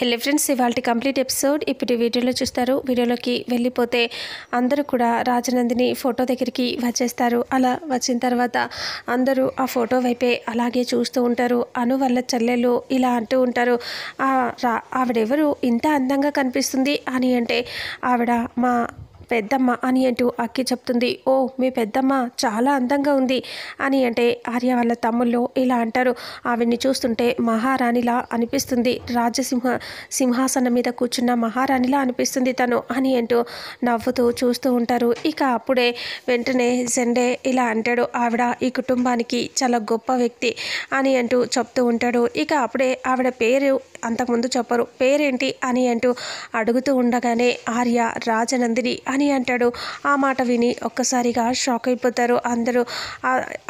hello friends ఇవాళ complete episode ఇప్పుడు వీడియోలో చూస్తారు వీడియోలోకి వెళ్ళిపోతే అందరూ కూడా రాజనందిని ఫోటో దగ్గరికి వచ్చేస్తారు అలా వచ్చిన తర్వాత అందరూ ఆ ఫోటో వైపే అలాగే చూస్తూ ఉంటారు అను వల్ల చెల్లెలు ఇలా అంటూ ఉంటారు ఆవిడెవరు ఇంత అందంగా కనిపిస్తుంది అని అంటే ఆవిడ మా పెద్దమ్మ అని అంటూ అక్కి చెప్తుంది ఓ మీ పెద్దమ్మ చాలా అందంగా ఉంది అని అంటే ఆర్య వాళ్ళ తమ్ముళ్ళు ఇలా అంటారు ఆవిడ్ని చూస్తుంటే మహారాణిలా అనిపిస్తుంది రాజసింహ సింహాసనం మీద కూర్చున్న మహారాణిలా అనిపిస్తుంది తను అని అంటూ నవ్వుతూ చూస్తూ ఉంటారు ఇక అప్పుడే వెంటనే జెండే ఇలా అంటాడు ఆవిడ ఈ కుటుంబానికి చాలా గొప్ప వ్యక్తి అని అంటూ చెప్తూ ఉంటాడు ఇక అప్పుడే ఆవిడ పేరు అంతకుముందు చెప్పరు పేరేంటి అని అంటూ అడుగుతూ ఉండగానే ఆర్య రాజనందిని అని అని అంటాడు ఆ మాట విని ఒక్కసారిగా షాక్ అయిపోతారు అందరూ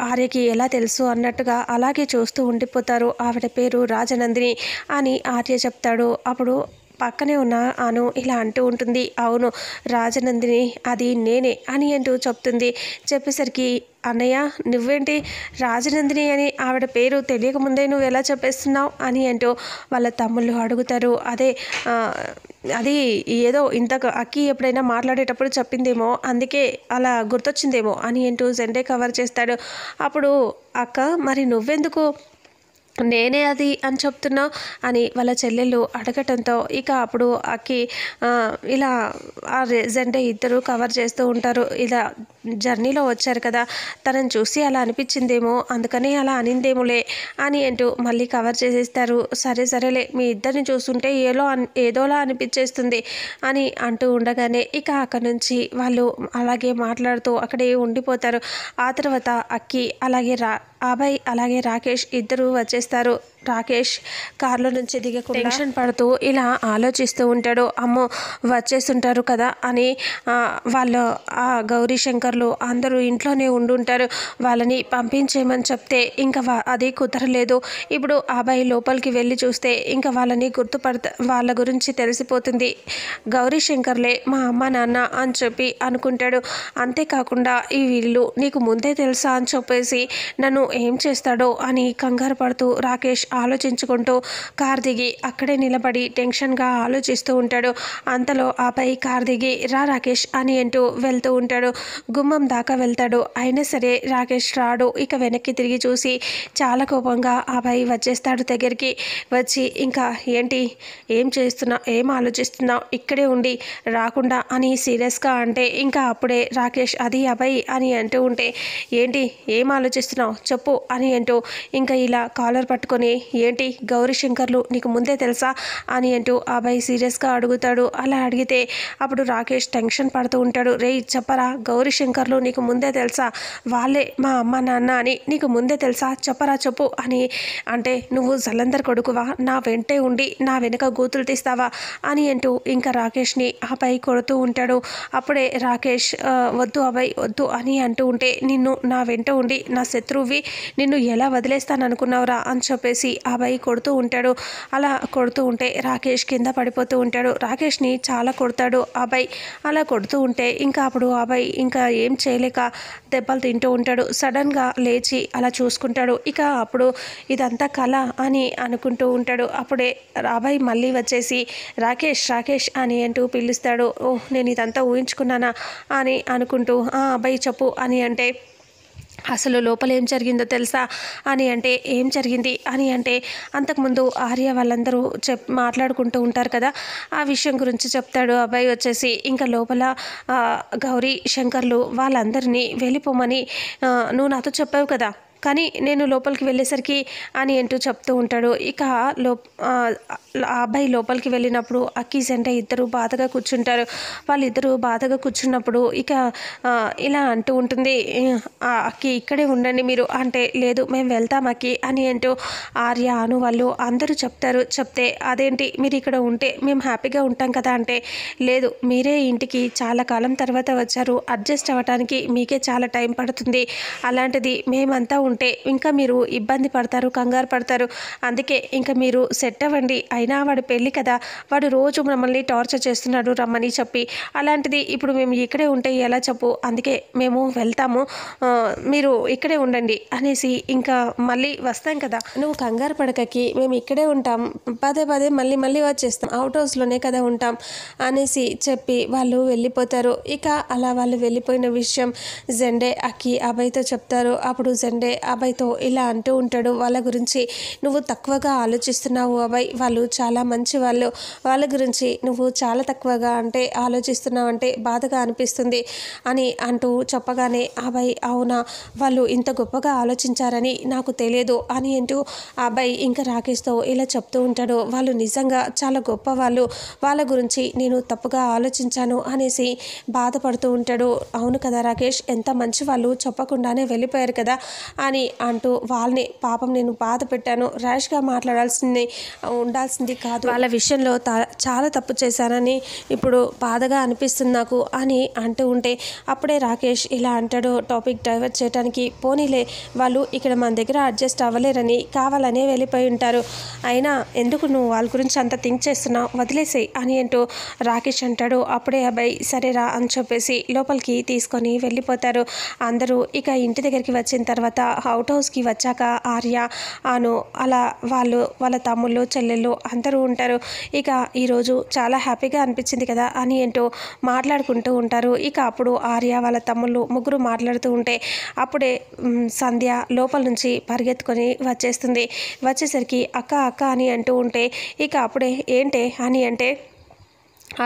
ఆర్యకి ఎలా తెలుసు అన్నట్టుగా అలాగే చూస్తూ ఉండిపోతారు ఆవిడ పేరు రాజనందిని అని ఆర్య చెప్తాడు అప్పుడు పక్కనే ఉన్న అను ఇలా అంటూ ఉంటుంది అవును రాజనందిని అది నేనే అని అంటూ చెప్తుంది చెప్పేసరికి అన్నయ్య నువ్వేంటి రాజనందిని అని ఆవిడ పేరు తెలియకముందే నువ్వు ఎలా చెప్పేస్తున్నావు అని అంటూ వాళ్ళ తమ్ముళ్ళు అడుగుతారు అదే అది ఏదో ఇంత అక్కి ఎప్పుడైనా మాట్లాడేటప్పుడు చెప్పిందేమో అందుకే అలా గుర్తొచ్చిందేమో అని అంటూ జెండే కవర్ చేస్తాడు అప్పుడు అక్క మరి నువ్వెందుకు నేనే అది అని చెప్తున్నావు అని వాళ్ళ చెల్లెలు అడగటంతో ఇక అప్పుడు అక్కి ఇలా ఆ రెజెంటే ఇద్దరు కవర్ చేస్తూ ఉంటారు ఇలా జర్నీలో వచ్చారు కదా తనని చూసి అలా అనిపించిందేమో అందుకనే అలా అనిందేమోలే అని అంటూ మళ్ళీ కవర్ చేసేస్తారు సరే సరేలే మీ ఇద్దరిని చూస్తుంటే ఏలో ఏదోలా అనిపించేస్తుంది అని అంటూ ఉండగానే ఇక అక్కడ నుంచి వాళ్ళు అలాగే మాట్లాడుతూ అక్కడే ఉండిపోతారు ఆ తర్వాత అక్కి అలాగే రా అభయ్ అలాగే రాకేష్ ఇద్దరు వచ్చేస్తారు రాకేష్ కార్లో నుంచి దిగకుండా టెన్షన్ పడుతూ ఇలా ఆలోచిస్తూ ఉంటాడు అమ్మో వచ్చేస్తుంటారు కదా అని వాళ్ళు ఆ గౌరీ శంకర్లు అందరూ ఇంట్లోనే ఉండుంటారు వాళ్ళని పంపించేయమని చెప్తే ఇంకా అది కుదరలేదు ఇప్పుడు అబ్బాయి లోపలికి వెళ్ళి చూస్తే ఇంకా వాళ్ళని గుర్తుపడత వాళ్ళ గురించి తెలిసిపోతుంది గౌరీ శంకర్లే మా అమ్మ నాన్న అని చెప్పి అనుకుంటాడు అంతేకాకుండా ఈ వీళ్ళు నీకు ముందే తెలుసా అని చెప్పేసి నన్ను ఏం చేస్తాడో అని కంగారు పడుతూ రాకేష్ ఆలోచించుకుంటూ కార్ దిగి అక్కడే నిలబడి టెన్షన్గా ఆలోచిస్తూ ఉంటాడు అంతలో ఆపై కార్ దిగి రా రాకేష్ అని అంటూ వెళ్తూ ఉంటాడు గుమ్మం దాకా వెళ్తాడు అయినా సరే రాకేష్ రాడు ఇక వెనక్కి తిరిగి చూసి చాలా కోపంగా ఆపై వచ్చేస్తాడు దగ్గరికి వచ్చి ఇంకా ఏంటి ఏం చేస్తున్నా ఏం ఆలోచిస్తున్నావు ఇక్కడే ఉండి రాకుండా అని సీరియస్గా అంటే ఇంకా అప్పుడే రాకేష్ అది అబ్బాయి అని అంటూ ఉంటే ఏంటి ఏం ఆలోచిస్తున్నావు చెప్పు అని అంటూ ఇంకా ఇలా కాలర్ పట్టుకొని ఏంటి గౌరీ శంకర్లు నీకు ముందే తెలుసా అని అంటూ అబ్బాయి సీరియస్గా అడుగుతాడు అలా అడిగితే అప్పుడు రాకేష్ టెన్షన్ పడుతూ ఉంటాడు రే చెప్పరా గౌరీ శంకర్లు నీకు ముందే తెలుసా వాళ్ళే మా అమ్మ నాన్న అని నీకు ముందే తెలుసా చెప్పరా చెప్పు అని అంటే నువ్వు జలంధర్ కొడుకువా నా వెంటే ఉండి నా వెనుక గూతులు తీస్తావా అని అంటూ ఇంకా రాకేష్ని అబ్బాయి కొడుతూ ఉంటాడు అప్పుడే రాకేష్ వద్దు అబ్బాయి వద్దు అని అంటూ ఉంటే నిన్ను నా వెంట ఉండి నా శత్రువి నిన్ను ఎలా వదిలేస్తాననుకున్నావురా అని చెప్పేసి చూసి అబ్బాయి కొడుతూ ఉంటాడు అలా కొడుతూ ఉంటే రాకేష్ కింద పడిపోతూ ఉంటాడు రాకేష్ని చాలా కొడతాడు అబ్బాయి అలా కొడుతూ ఉంటే ఇంకా అప్పుడు అబ్బాయి ఇంకా ఏం చేయలేక దెబ్బలు తింటూ ఉంటాడు సడన్గా లేచి అలా చూసుకుంటాడు ఇక అప్పుడు ఇదంతా కళ అని అనుకుంటూ ఉంటాడు అప్పుడే అబ్బాయి మళ్ళీ వచ్చేసి రాకేష్ రాకేష్ అని అంటూ పిలుస్తాడు ఓహ్ నేను ఇదంతా ఊహించుకున్నానా అని అనుకుంటూ ఆ అబ్బాయి చెప్పు అని అంటే అసలు లోపల ఏం జరిగిందో తెలుసా అని అంటే ఏం జరిగింది అని అంటే అంతకుముందు ఆర్య వాళ్ళందరూ చెప్ మాట్లాడుకుంటూ ఉంటారు కదా ఆ విషయం గురించి చెప్తాడు అబ్బాయి వచ్చేసి ఇంకా లోపల గౌరీ శంకర్లు వాళ్ళందరినీ వెళ్ళిపోమని నువ్వు నాతో చెప్పావు కదా కానీ నేను లోపలికి వెళ్ళేసరికి అని అంటూ చెప్తూ ఉంటాడు ఇక లో అబ్బాయి లోపలికి వెళ్ళినప్పుడు అక్కీస్ అంటే ఇద్దరు బాధగా కూర్చుంటారు వాళ్ళిద్దరూ బాధగా కూర్చున్నప్పుడు ఇక ఇలా అంటూ ఉంటుంది అక్కి ఇక్కడే ఉండండి మీరు అంటే లేదు మేము వెళ్తాం అక్కి అని అంటూ ఆర్య అను వాళ్ళు అందరూ చెప్తారు చెప్తే అదేంటి మీరు ఇక్కడ ఉంటే మేము హ్యాపీగా ఉంటాం కదా అంటే లేదు మీరే ఇంటికి చాలా కాలం తర్వాత వచ్చారు అడ్జస్ట్ అవ్వటానికి మీకే చాలా టైం పడుతుంది అలాంటిది మేమంతా ఉంటే ఇంకా మీరు ఇబ్బంది పడతారు కంగారు పడతారు అందుకే ఇంకా మీరు సెట్ అవ్వండి అయినా వాడు పెళ్ళి కదా వాడు రోజు మమ్మల్ని టార్చర్ చేస్తున్నాడు రమ్మని చెప్పి అలాంటిది ఇప్పుడు మేము ఇక్కడే ఉంటే ఎలా చెప్పు అందుకే మేము వెళ్తాము మీరు ఇక్కడే ఉండండి అనేసి ఇంకా మళ్ళీ వస్తాం కదా నువ్వు కంగారు పడకకి మేము ఇక్కడే ఉంటాం పదే పదే మళ్ళీ మళ్ళీ వచ్చేస్తాం అవుట్ హౌస్లోనే కదా ఉంటాం అనేసి చెప్పి వాళ్ళు వెళ్ళిపోతారు ఇక అలా వాళ్ళు వెళ్ళిపోయిన విషయం జెండే అక్కి అభయ్తో చెప్తారు అప్పుడు జెండే అభయ్తో ఇలా అంటూ ఉంటాడు వాళ్ళ గురించి నువ్వు తక్కువగా ఆలోచిస్తున్నావు అభయ్ వాళ్ళు చాలా మంచి వాళ్ళు వాళ్ళ గురించి నువ్వు చాలా తక్కువగా అంటే ఆలోచిస్తున్నావు అంటే బాధగా అనిపిస్తుంది అని అంటూ చెప్పగానే అభయ్ అవునా వాళ్ళు ఇంత గొప్పగా ఆలోచించారని నాకు తెలియదు అని అంటూ అబ్బాయి ఇంకా రాకేష్తో ఇలా చెప్తూ ఉంటాడు వాళ్ళు నిజంగా చాలా గొప్ప వాళ్ళు వాళ్ళ గురించి నేను తప్పుగా ఆలోచించాను అనేసి బాధపడుతూ ఉంటాడు అవును కదా రాకేష్ ఎంత మంచి వాళ్ళు చెప్పకుండానే వెళ్ళిపోయారు కదా అని అంటూ వాళ్ళని పాపం నేను బాధ పెట్టాను ర్యాష్గా మాట్లాడాల్సింది ఉండాల్సింది కాదు వాళ్ళ విషయంలో చాలా తప్పు చేశానని ఇప్పుడు బాధగా అనిపిస్తుంది నాకు అని అంటూ ఉంటే అప్పుడే రాకేష్ ఇలా అంటాడు టాపిక్ డైవర్ట్ చేయడానికి పోనీలే వాళ్ళు ఇక్కడ మన దగ్గర అడ్జస్ట్ అవ్వలేరని కావాలనే వెళ్ళిపోయి ఉంటారు అయినా ఎందుకు నువ్వు వాళ్ళ గురించి అంత థింక్ చేస్తున్నావు వదిలేసేయి అని అంటూ రాకేష్ అంటాడు అప్పుడే అబ్బాయి సరేరా అని చెప్పేసి లోపలికి తీసుకొని వెళ్ళిపోతారు అందరూ ఇక ఇంటి దగ్గరికి వచ్చిన తర్వాత అవుట్ హౌస్కి వచ్చాక ఆర్య అను అలా వాళ్ళు వాళ్ళ తమ్ముళ్ళు చెల్లెళ్ళు అందరూ ఉంటారు ఇక ఈరోజు చాలా హ్యాపీగా అనిపించింది కదా అని ఏంటో మాట్లాడుకుంటూ ఉంటారు ఇక అప్పుడు ఆర్య వాళ్ళ తమ్ముళ్ళు ముగ్గురు మాట్లాడుతూ ఉంటే అప్పుడే సంధ్య లోపల నుంచి పరిగెత్తుకొని వచ్చేస్తుంది వచ్చేసరికి అక్క అక్క అని అంటూ ఉంటే ఇక అప్పుడే ఏంటే అని అంటే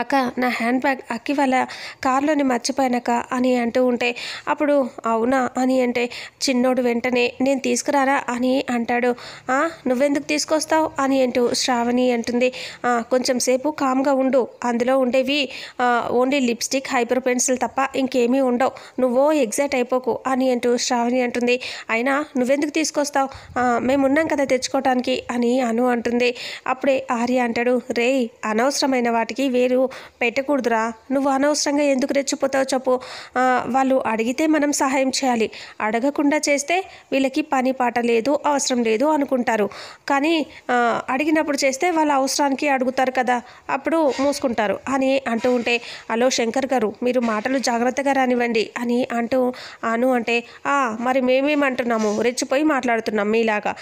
అక్క నా హ్యాండ్ బ్యాగ్ అక్కి వల్ల కారులోనే మర్చిపోయానక్క అని అంటూ ఉంటే అప్పుడు అవునా అని అంటే చిన్నోడు వెంటనే నేను తీసుకురారా అని అంటాడు నువ్వెందుకు తీసుకొస్తావు అని అంటూ శ్రావణి అంటుంది కొంచెం సేపు కామ్గా ఉండు అందులో ఉండేవి ఓన్లీ లిప్స్టిక్ హైపర్ పెన్సిల్ తప్ప ఇంకేమీ ఉండవు నువ్వో ఎగ్జైట్ అయిపోకు అని అంటూ శ్రావణి అంటుంది అయినా నువ్వెందుకు తీసుకొస్తావు మేమున్నాం కదా తెచ్చుకోవటానికి అని అను అంటుంది అప్పుడే ఆర్య అంటాడు రే అనవసరమైన వాటికి వేరు పెట్టకూడదురా నువ్వు అనవసరంగా ఎందుకు రెచ్చిపోతావు చెప్పు వాళ్ళు అడిగితే మనం సహాయం చేయాలి అడగకుండా చేస్తే వీళ్ళకి పని పాట లేదు అవసరం లేదు అనుకుంటారు కానీ అడిగినప్పుడు చేస్తే వాళ్ళ అవసరానికి అడుగుతారు కదా అప్పుడు మూసుకుంటారు అని అంటూ ఉంటే హలో శంకర్ గారు మీరు మాటలు జాగ్రత్తగా రానివ్వండి అని అంటూ అను అంటే మరి మేమేమంటున్నాము రెచ్చిపోయి మాట్లాడుతున్నాం మీలాగా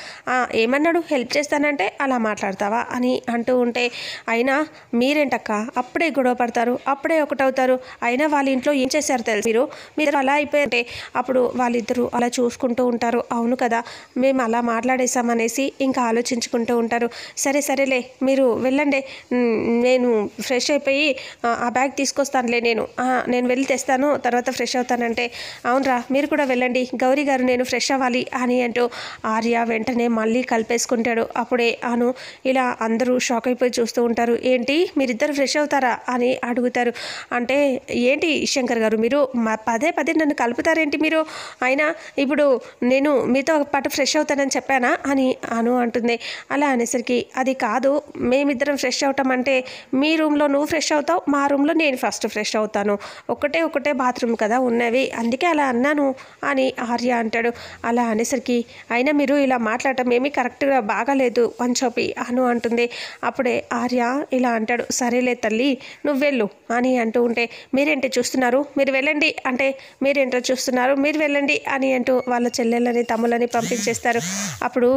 ఏమన్నాడు హెల్ప్ చేస్తానంటే అలా మాట్లాడతావా అని అంటూ ఉంటే అయినా మీరేంటక్క అప్పుడే గొడవ పడతారు అప్పుడే ఒకటవుతారు అయినా వాళ్ళ ఇంట్లో ఏం చేశారు తెలుసు మీరు మీరు అలా అయిపోయింటే అప్పుడు వాళ్ళిద్దరూ అలా చూసుకుంటూ ఉంటారు అవును కదా మేము అలా మాట్లాడేసామనేసి ఇంకా ఆలోచించుకుంటూ ఉంటారు సరే సరేలే మీరు వెళ్ళండి నేను ఫ్రెష్ అయిపోయి ఆ బ్యాగ్ తీసుకొస్తానులే నేను నేను వెళ్ళి తెస్తాను తర్వాత ఫ్రెష్ అవుతానంటే అవునరా మీరు కూడా వెళ్ళండి గౌరీ గారు నేను ఫ్రెష్ అవ్వాలి అని అంటూ ఆర్య వెంటనే మళ్ళీ కలిపేసుకుంటాడు అప్పుడే అను ఇలా అందరూ షాక్ అయిపోయి చూస్తూ ఉంటారు ఏంటి మీరిద్దరు ఫ్రెష్ అవుతారు కలుపుతారా అని అడుగుతారు అంటే ఏంటి శంకర్ గారు మీరు మా పదే పదే నన్ను కలుపుతారేంటి మీరు అయినా ఇప్పుడు నేను మీతో పాటు ఫ్రెష్ అవుతానని చెప్పానా అని అను అంటుంది అలా అనేసరికి అది కాదు మేమిద్దరం ఫ్రెష్ అవటం అంటే మీ రూమ్లో నువ్వు ఫ్రెష్ అవుతావు మా రూమ్లో నేను ఫస్ట్ ఫ్రెష్ అవుతాను ఒకటే ఒకటే బాత్రూమ్ కదా ఉన్నవి అందుకే అలా అన్నాను అని ఆర్య అంటాడు అలా అనేసరికి అయినా మీరు ఇలా మాట్లాడటం ఏమీ కరెక్ట్గా బాగాలేదు అని చెప్పి అను అంటుంది అప్పుడే ఆర్య ఇలా అంటాడు సరేలే తల్లి వెళ్ళి నువ్వెళ్ళు అని అంటూ ఉంటే మీరేంటి చూస్తున్నారు మీరు వెళ్ళండి అంటే మీరేంటో చూస్తున్నారు మీరు వెళ్ళండి అని అంటూ వాళ్ళ చెల్లెళ్ళని తమ్ముళ్ళని పంపించేస్తారు అప్పుడు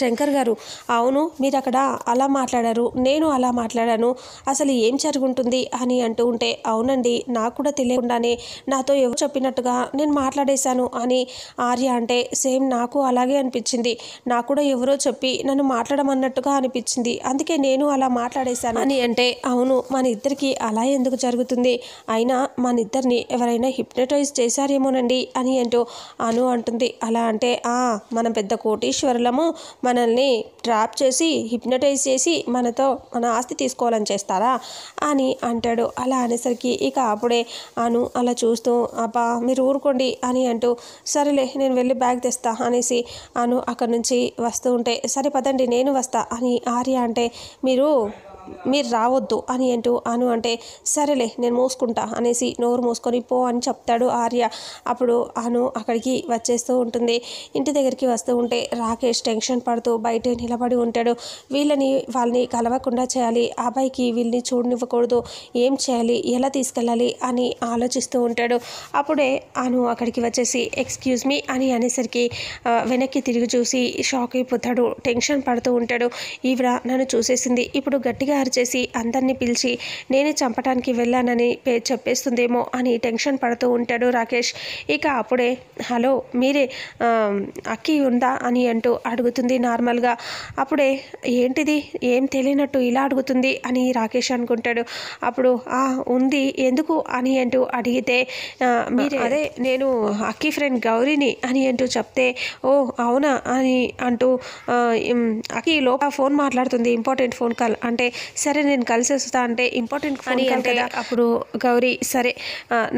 శంకర్ గారు అవును మీరు అక్కడ అలా మాట్లాడారు నేను అలా మాట్లాడాను అసలు ఏం జరుగుంటుంది అని అంటూ ఉంటే అవునండి నాకు కూడా తెలియకుండానే నాతో ఎవరు చెప్పినట్టుగా నేను మాట్లాడేశాను అని ఆర్య అంటే సేమ్ నాకు అలాగే అనిపించింది నాకు కూడా ఎవరో చెప్పి నన్ను మాట్లాడమన్నట్టుగా అనిపించింది అందుకే నేను అలా మాట్లాడేశాను అని అంటే అవును మన ఇద్దరికి అలా ఎందుకు జరుగుతుంది అయినా మన ఇద్దరిని ఎవరైనా హిప్నటైజ్ చేశారేమోనండి అని అంటూ అను అంటుంది అలా అంటే మనం పెద్ద కోటీశ్వరులు మూలము మనల్ని ట్రాప్ చేసి హిప్నటైజ్ చేసి మనతో మన ఆస్తి తీసుకోవాలని చేస్తారా అని అంటాడు అలా అనేసరికి ఇక అప్పుడే అను అలా చూస్తూ అబ్బా మీరు ఊరుకోండి అని అంటూ సరేలే నేను వెళ్ళి బ్యాగ్ తెస్తా అనేసి అను అక్కడి నుంచి వస్తూ ఉంటే సరే పదండి నేను వస్తా అని ఆర్య అంటే మీరు మీరు రావద్దు అని అంటూ అను అంటే సరేలే నేను మూసుకుంటా అనేసి నోరు మూసుకొని పో అని చెప్తాడు ఆర్య అప్పుడు అను అక్కడికి వచ్చేస్తూ ఉంటుంది ఇంటి దగ్గరికి వస్తూ ఉంటే రాకేష్ టెన్షన్ పడుతూ బయట నిలబడి ఉంటాడు వీళ్ళని వాళ్ళని కలవకుండా చేయాలి అబ్బాయికి వీళ్ళని చూడనివ్వకూడదు ఏం చేయాలి ఎలా తీసుకెళ్ళాలి అని ఆలోచిస్తూ ఉంటాడు అప్పుడే అను అక్కడికి వచ్చేసి ఎక్స్క్యూజ్ మీ అని అనేసరికి వెనక్కి తిరిగి చూసి షాక్ అయిపోతాడు టెన్షన్ పడుతూ ఉంటాడు ఈవిడ నన్ను చూసేసింది ఇప్పుడు గట్టిగా ఎఫ్ఐఆర్ చేసి అందరినీ పిలిచి నేనే చంపడానికి వెళ్ళానని చెప్పేస్తుందేమో అని టెన్షన్ పడుతూ ఉంటాడు రాకేష్ ఇక అప్పుడే హలో మీరే అక్కి ఉందా అని అంటూ అడుగుతుంది నార్మల్గా అప్పుడే ఏంటిది ఏం తెలియనట్టు ఇలా అడుగుతుంది అని రాకేష్ అనుకుంటాడు అప్పుడు ఆ ఉంది ఎందుకు అని అంటూ అడిగితే మీరు అదే నేను అక్కి ఫ్రెండ్ గౌరీని అని అంటూ చెప్తే ఓ అవునా అని అంటూ అక్కి లోపల ఫోన్ మాట్లాడుతుంది ఇంపార్టెంట్ ఫోన్ కాల్ అంటే సరే నేను కలిసి వస్తా అంటే ఇంపార్టెంట్ అని అంటే అప్పుడు గౌరీ సరే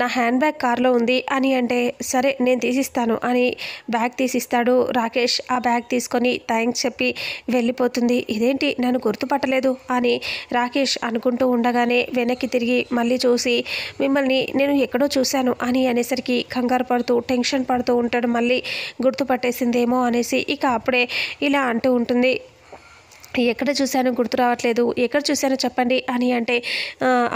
నా హ్యాండ్ బ్యాగ్ కార్లో ఉంది అని అంటే సరే నేను తీసిస్తాను అని బ్యాగ్ తీసిస్తాడు రాకేష్ ఆ బ్యాగ్ తీసుకొని థ్యాంక్స్ చెప్పి వెళ్ళిపోతుంది ఇదేంటి నన్ను గుర్తుపట్టలేదు అని రాకేష్ అనుకుంటూ ఉండగానే వెనక్కి తిరిగి మళ్ళీ చూసి మిమ్మల్ని నేను ఎక్కడో చూశాను అని అనేసరికి కంగారు పడుతూ టెన్షన్ పడుతూ ఉంటాడు మళ్ళీ గుర్తుపట్టేసిందేమో అనేసి ఇక అప్పుడే ఇలా అంటూ ఉంటుంది ఎక్కడ చూశాను గుర్తు రావట్లేదు ఎక్కడ చూశానో చెప్పండి అని అంటే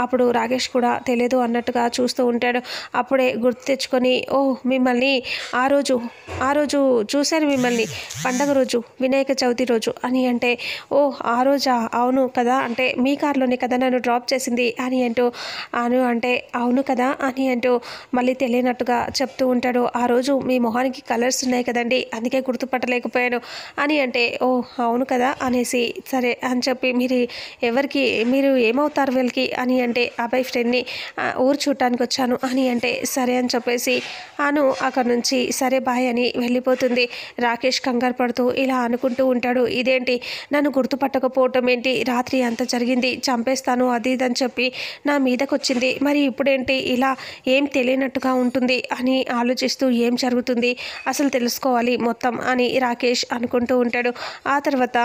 అప్పుడు రాకేష్ కూడా తెలియదు అన్నట్టుగా చూస్తూ ఉంటాడు అప్పుడే గుర్తు తెచ్చుకొని ఓ మిమ్మల్ని ఆ రోజు ఆ రోజు చూశాను మిమ్మల్ని పండగ రోజు వినాయక చవితి రోజు అని అంటే ఓ ఆ రోజా అవును కదా అంటే మీ కారులోనే కదా నన్ను డ్రాప్ చేసింది అని అంటూ అను అంటే అవును కదా అని అంటూ మళ్ళీ తెలియనట్టుగా చెప్తూ ఉంటాడు ఆ రోజు మీ మొహానికి కలర్స్ ఉన్నాయి కదండి అందుకే గుర్తుపట్టలేకపోయాను అని అంటే ఓ అవును కదా అనేసి సరే అని చెప్పి మీరు ఎవరికి మీరు ఏమవుతారు వీళ్ళకి అని అంటే ఆ బాయ్ ఫ్రెండ్ని ఊరు చూడటానికి వచ్చాను అని అంటే సరే అని చెప్పేసి అను అక్కడ నుంచి సరే బాయ్ అని వెళ్ళిపోతుంది రాకేష్ కంగారు పడుతూ ఇలా అనుకుంటూ ఉంటాడు ఇదేంటి నన్ను గుర్తుపట్టకపోవటం ఏంటి రాత్రి అంత జరిగింది చంపేస్తాను అది ఇదని చెప్పి నా మీదకు వచ్చింది మరి ఇప్పుడేంటి ఇలా ఏం తెలియనట్టుగా ఉంటుంది అని ఆలోచిస్తూ ఏం జరుగుతుంది అసలు తెలుసుకోవాలి మొత్తం అని రాకేష్ అనుకుంటూ ఉంటాడు ఆ తర్వాత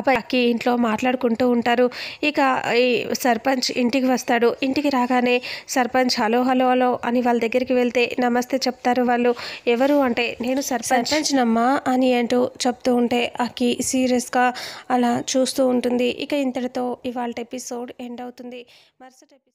అక్కి ఇంట్లో మాట్లాడుకుంటూ ఉంటారు ఇక ఈ సర్పంచ్ ఇంటికి వస్తాడు ఇంటికి రాగానే సర్పంచ్ హలో హలో హలో అని వాళ్ళ దగ్గరికి వెళ్తే నమస్తే చెప్తారు వాళ్ళు ఎవరు అంటే నేను సర్పంచ్ నమ్మా అని అంటూ చెప్తూ ఉంటే అక్కి సీరియస్గా అలా చూస్తూ ఉంటుంది ఇక ఇంతటితో ఇవాళ ఎపిసోడ్ ఎండ్ అవుతుంది మరుసటి